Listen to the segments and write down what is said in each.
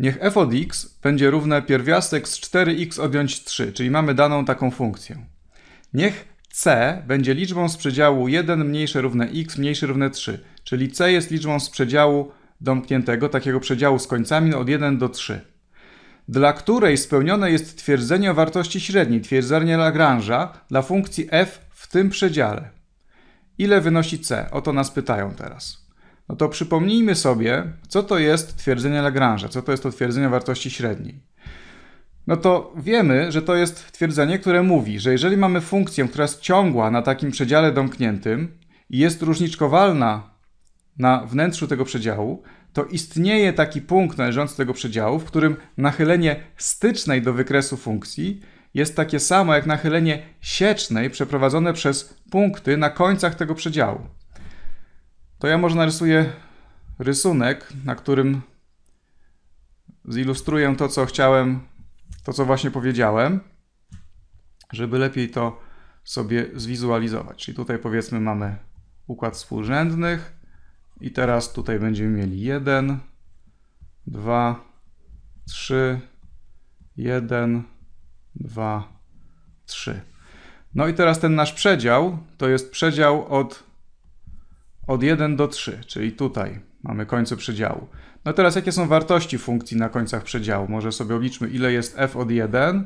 Niech f od x będzie równe pierwiastek z 4x odjąć 3, czyli mamy daną taką funkcję. Niech c będzie liczbą z przedziału 1 mniejsze równe x mniejsze równe 3, czyli c jest liczbą z przedziału domkniętego, takiego przedziału z końcami od 1 do 3, dla której spełnione jest twierdzenie o wartości średniej, twierdzenie Lagrange'a dla funkcji f w tym przedziale. Ile wynosi c? O to nas pytają teraz no to przypomnijmy sobie, co to jest twierdzenie Lagrange'a, co to jest to twierdzenie wartości średniej. No to wiemy, że to jest twierdzenie, które mówi, że jeżeli mamy funkcję, która jest ciągła na takim przedziale domkniętym i jest różniczkowalna na wnętrzu tego przedziału, to istnieje taki punkt należący do tego przedziału, w którym nachylenie stycznej do wykresu funkcji jest takie samo jak nachylenie siecznej przeprowadzone przez punkty na końcach tego przedziału. To ja może narysuję rysunek, na którym zilustruję to, co chciałem, to, co właśnie powiedziałem, żeby lepiej to sobie zwizualizować. Czyli tutaj powiedzmy mamy układ współrzędnych i teraz tutaj będziemy mieli 1, 2, 3, 1, 2, 3. No i teraz ten nasz przedział to jest przedział od od 1 do 3, czyli tutaj mamy końce przedziału. No teraz jakie są wartości funkcji na końcach przedziału? Może sobie obliczmy ile jest f od 1.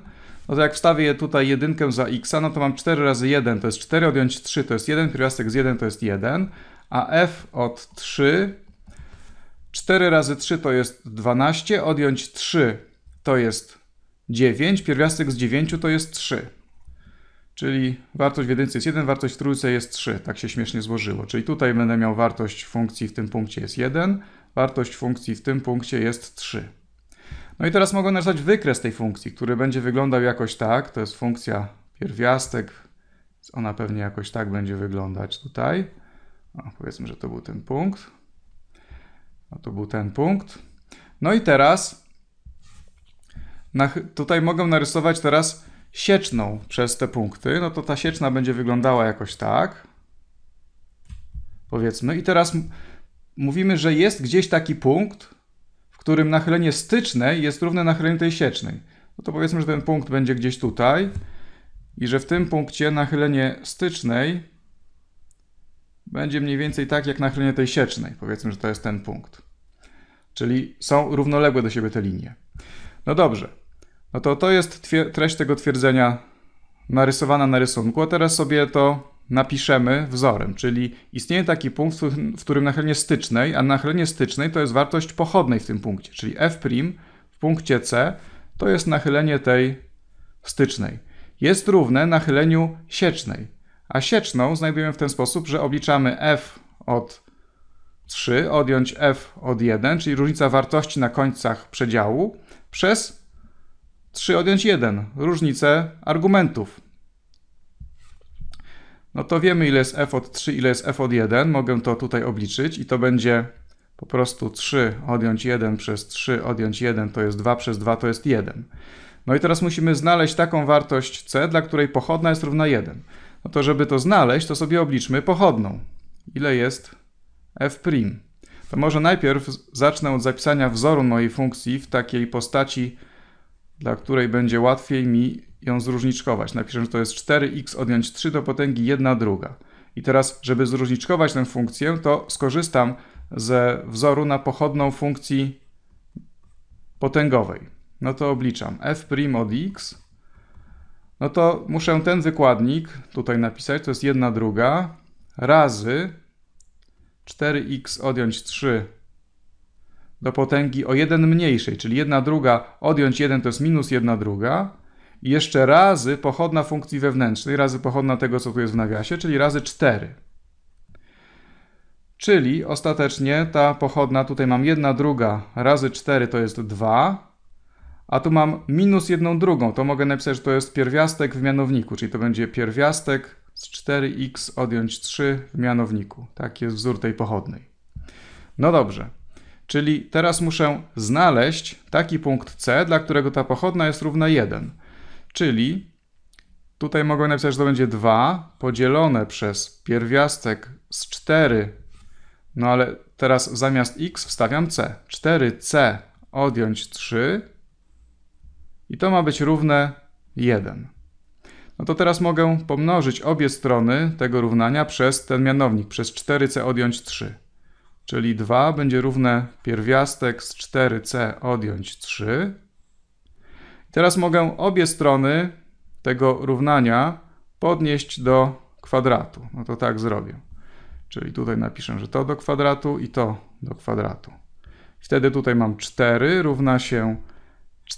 No to jak wstawię je tutaj jedynkę za x, no to mam 4 razy 1 to jest 4, odjąć 3 to jest 1, pierwiastek z 1 to jest 1, a f od 3, 4 razy 3 to jest 12, odjąć 3 to jest 9, pierwiastek z 9 to jest 3. Czyli wartość w jedynce jest 1, wartość w trójce jest 3. Tak się śmiesznie złożyło. Czyli tutaj będę miał wartość funkcji w tym punkcie jest 1, wartość funkcji w tym punkcie jest 3. No i teraz mogę narysować wykres tej funkcji, który będzie wyglądał jakoś tak. To jest funkcja pierwiastek. Ona pewnie jakoś tak będzie wyglądać tutaj. O, powiedzmy, że to był ten punkt. No to był ten punkt. No i teraz na, tutaj mogę narysować teraz sieczną przez te punkty, no to ta sieczna będzie wyglądała jakoś tak. Powiedzmy. I teraz mówimy, że jest gdzieś taki punkt, w którym nachylenie stycznej jest równe nachyleniu tej siecznej. No to powiedzmy, że ten punkt będzie gdzieś tutaj i że w tym punkcie nachylenie stycznej będzie mniej więcej tak jak nachylenie tej siecznej. Powiedzmy, że to jest ten punkt. Czyli są równoległe do siebie te linie. No dobrze, no to to jest treść tego twierdzenia narysowana na rysunku, a teraz sobie to napiszemy wzorem, czyli istnieje taki punkt, w którym nachylenie stycznej, a nachylenie stycznej to jest wartość pochodnej w tym punkcie, czyli f' w punkcie C to jest nachylenie tej stycznej. Jest równe nachyleniu siecznej, a sieczną znajdujemy w ten sposób, że obliczamy f od 3, odjąć f od 1, czyli różnica wartości na końcach przedziału, przez 3 odjąć 1. Różnice argumentów. No to wiemy, ile jest f od 3, ile jest f od 1. Mogę to tutaj obliczyć i to będzie po prostu 3 odjąć 1 przez 3 odjąć 1 to jest 2 przez 2 to jest 1. No i teraz musimy znaleźć taką wartość c, dla której pochodna jest równa 1. No to żeby to znaleźć, to sobie obliczmy pochodną. Ile jest f'? To może najpierw zacznę od zapisania wzoru mojej funkcji w takiej postaci dla której będzie łatwiej mi ją zróżniczkować. Napiszę, że to jest 4x odjąć 3 do potęgi 1 druga. I teraz, żeby zróżniczkować tę funkcję, to skorzystam ze wzoru na pochodną funkcji potęgowej. No to obliczam f' od x. No to muszę ten wykładnik tutaj napisać, to jest 1 druga, razy 4x odjąć 3 do potęgi o jeden mniejszej, czyli jedna druga, odjąć jeden to jest minus jedna druga, i jeszcze razy pochodna funkcji wewnętrznej, razy pochodna tego, co tu jest w nawiasie, czyli razy 4. Czyli ostatecznie ta pochodna, tutaj mam 1 druga razy 4 to jest 2, a tu mam minus 1 drugą, to mogę napisać, że to jest pierwiastek w mianowniku, czyli to będzie pierwiastek z 4x odjąć 3 w mianowniku. Tak jest wzór tej pochodnej. No dobrze. Czyli teraz muszę znaleźć taki punkt C, dla którego ta pochodna jest równa 1. Czyli tutaj mogę napisać, że to będzie 2 podzielone przez pierwiastek z 4. No ale teraz zamiast x wstawiam c. 4c odjąć 3 i to ma być równe 1. No to teraz mogę pomnożyć obie strony tego równania przez ten mianownik, przez 4c odjąć 3 czyli 2 będzie równe pierwiastek z 4c odjąć 3. Teraz mogę obie strony tego równania podnieść do kwadratu. No to tak zrobię. Czyli tutaj napiszę, że to do kwadratu i to do kwadratu. Wtedy tutaj mam 4 równa się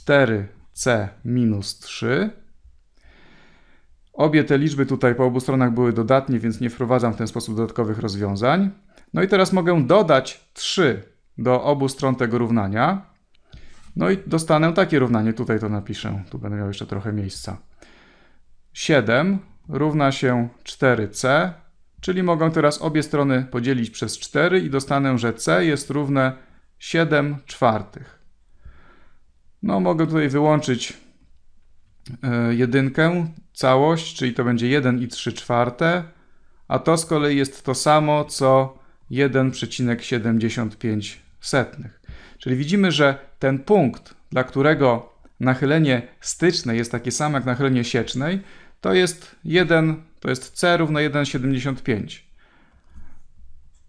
4c minus 3. Obie te liczby tutaj po obu stronach były dodatnie, więc nie wprowadzam w ten sposób dodatkowych rozwiązań. No i teraz mogę dodać 3 do obu stron tego równania. No i dostanę takie równanie, tutaj to napiszę, tu będę miał jeszcze trochę miejsca. 7 równa się 4c, czyli mogę teraz obie strony podzielić przez 4 i dostanę, że c jest równe 7 czwartych. No mogę tutaj wyłączyć e, jedynkę, całość, czyli to będzie 1 i 3 czwarte, a to z kolei jest to samo, co 1,75. Czyli widzimy, że ten punkt, dla którego nachylenie styczne jest takie samo jak nachylenie siecznej, to jest 1, to jest C równo 1,75.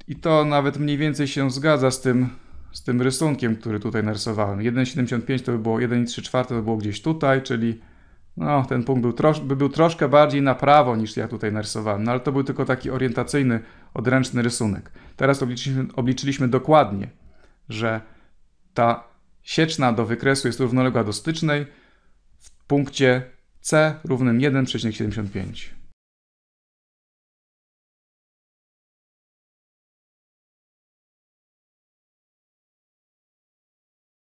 I to nawet mniej więcej się zgadza z tym, z tym rysunkiem, który tutaj narysowałem. 1,75 to by było 1,34, to by było gdzieś tutaj, czyli no, ten punkt był, trosz, był troszkę bardziej na prawo niż ja tutaj narysowałem, no ale to był tylko taki orientacyjny, odręczny rysunek. Teraz obliczyliśmy, obliczyliśmy dokładnie, że ta sieczna do wykresu jest równoległa do stycznej w punkcie C równym 1,75.